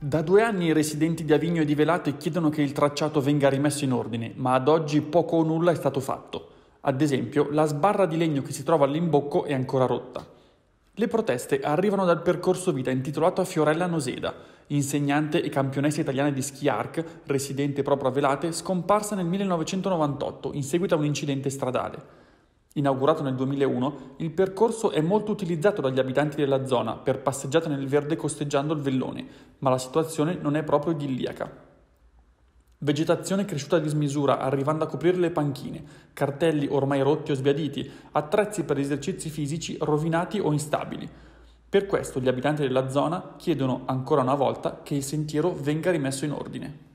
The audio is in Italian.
Da due anni i residenti di Avigno e di Velate chiedono che il tracciato venga rimesso in ordine, ma ad oggi poco o nulla è stato fatto. Ad esempio, la sbarra di legno che si trova all'imbocco è ancora rotta. Le proteste arrivano dal percorso vita intitolato a Fiorella Noseda, insegnante e campionessa italiana di ski arc, residente proprio a Velate, scomparsa nel 1998 in seguito a un incidente stradale. Inaugurato nel 2001, il percorso è molto utilizzato dagli abitanti della zona per passeggiate nel verde costeggiando il vellone, ma la situazione non è proprio idilliaca. Vegetazione cresciuta a dismisura, arrivando a coprire le panchine, cartelli ormai rotti o sbiaditi, attrezzi per esercizi fisici rovinati o instabili. Per questo gli abitanti della zona chiedono ancora una volta che il sentiero venga rimesso in ordine.